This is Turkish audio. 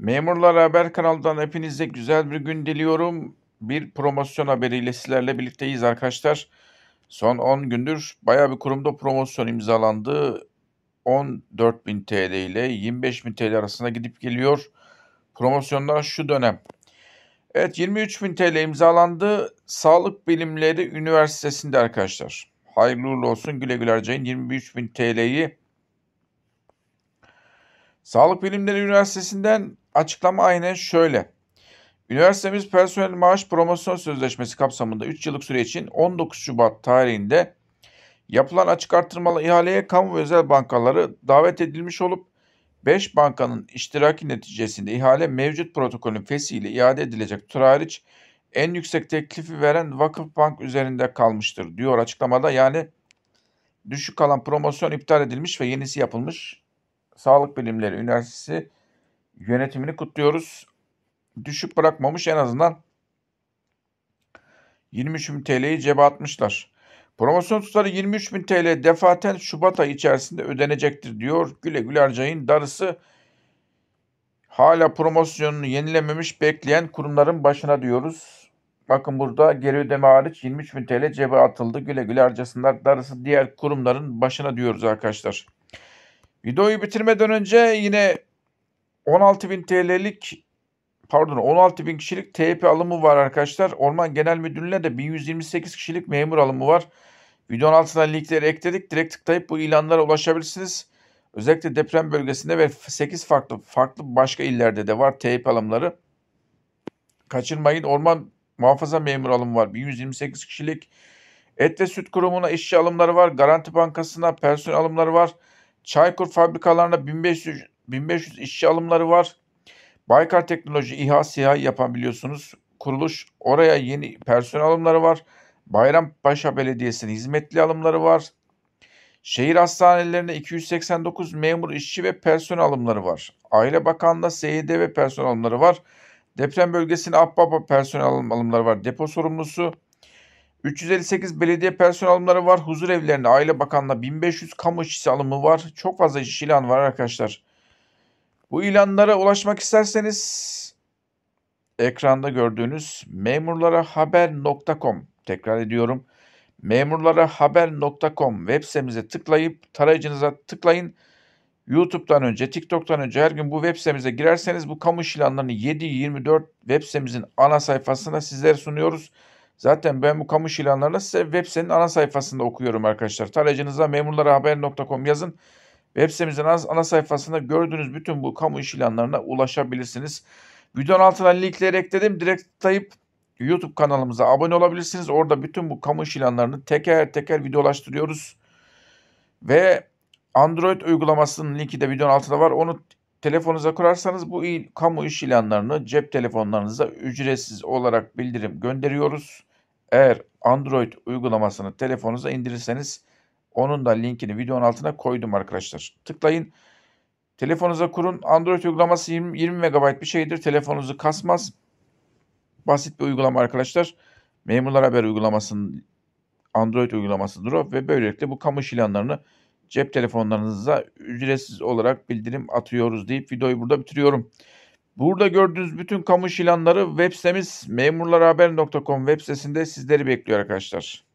Memurlar Haber kanalından hepinize güzel bir gün diliyorum. Bir promosyon haberiyle sizlerle birlikteyiz arkadaşlar. Son 10 gündür baya bir kurumda promosyon imzalandı. 14.000 TL ile 25.000 TL arasında gidip geliyor. Promosyonlar şu dönem. Evet 23.000 TL imzalandı. Sağlık Bilimleri Üniversitesi'nde arkadaşlar. Hayırlı uğurlu olsun güle güle harcayın. 23.000 TL'yi Sağlık Bilimleri Üniversitesi'nden Açıklama aynen şöyle. Üniversitemiz personel maaş promosyon sözleşmesi kapsamında 3 yıllık süre için 19 Şubat tarihinde yapılan açık artırmalı ihaleye kamu ve özel bankaları davet edilmiş olup 5 bankanın iştiraki neticesinde ihale mevcut protokolün fesiyle iade edilecek tutar hariç en yüksek teklifi veren Vakıf Bank üzerinde kalmıştır diyor açıklamada. Yani düşük kalan promosyon iptal edilmiş ve yenisi yapılmış. Sağlık Bilimleri Üniversitesi yönetimini kutluyoruz. Düşüp bırakmamış en azından 23 bin TL'yi cebe atmışlar. Promosyon tutarı 23 bin TL defaten Şubat ayı içerisinde ödenecektir diyor. Güle güle harcayın darısı hala promosyonunu yenilememiş bekleyen kurumların başına diyoruz. Bakın burada geri ödeme hariç 23 bin TL cebe atıldı. Güle güle harcasınlar darısı diğer kurumların başına diyoruz arkadaşlar. Videoyu bitirmeden önce yine 16.000 TL'lik pardon 16.000 kişilik TYP alımı var arkadaşlar. Orman Genel Müdürlüğü'ne de 1128 kişilik memur alımı var. Videonun altına linkleri ekledik. Direkt tıklayıp bu ilanlara ulaşabilirsiniz. Özellikle deprem bölgesinde ve 8 farklı farklı başka illerde de var TYP alımları. Kaçırmayın. Orman muhafaza memur alımı var. 1128 kişilik. Et ve süt kurumuna işçi alımları var. Garanti Bankası'na personel alımları var. Çaykur fabrikalarına 1500 1500 işçi alımları var. Baykar Teknoloji İHA SİHA yapan biliyorsunuz kuruluş. Oraya yeni personel alımları var. Bayrampaşa Belediyesi'nin hizmetli alımları var. Şehir hastanelerine 289 memur işçi ve personel alımları var. Aile Bakanlığı'nda SYD ve personel alımları var. Deprem bölgesine Abbaba personel alımları var. Depo sorumlusu 358 belediye personel alımları var. Huzur evlerinde Aile Bakanlığı'nda 1500 kamu işçisi alımı var. Çok fazla iş ilan var arkadaşlar. Bu ilanlara ulaşmak isterseniz ekranda gördüğünüz memurlarahaber.com tekrar ediyorum. memurlarahaber.com web sitemize tıklayıp tarayıcınıza tıklayın. YouTube'dan önce, TikTok'tan önce her gün bu web sitemize girerseniz bu kamu ilanlarını 7-24 web sitemizin ana sayfasında sizlere sunuyoruz. Zaten ben bu kamu ilanlarını size web sitenin ana sayfasında okuyorum arkadaşlar. Tarayıcınıza memurlarahaber.com yazın. Web sitemizin ana sayfasında gördüğünüz bütün bu kamu iş ilanlarına ulaşabilirsiniz. Videonun altına linkleri ekledim. Direkt tıklayıp YouTube kanalımıza abone olabilirsiniz. Orada bütün bu kamu iş ilanlarını teker teker videolaştırıyoruz. Ve Android uygulamasının linki de videonun altında var. Onu telefonunuza kurarsanız bu il, kamu iş ilanlarını cep telefonlarınıza ücretsiz olarak bildirim gönderiyoruz. Eğer Android uygulamasını telefonunuza indirirseniz onun da linkini videonun altına koydum arkadaşlar. Tıklayın. Telefonunuza kurun. Android uygulaması 20, 20 MB bir şeydir. Telefonunuzu kasmaz. Basit bir uygulama arkadaşlar. Memurlar Haber uygulamasının Android uygulamasıdır o ve böylelikle bu kamu ilanlarını cep telefonlarınıza ücretsiz olarak bildirim atıyoruz deyip videoyu burada bitiriyorum. Burada gördüğünüz bütün kamu ilanları web sitemiz memurlarhaber.com web sitesinde sizleri bekliyor arkadaşlar.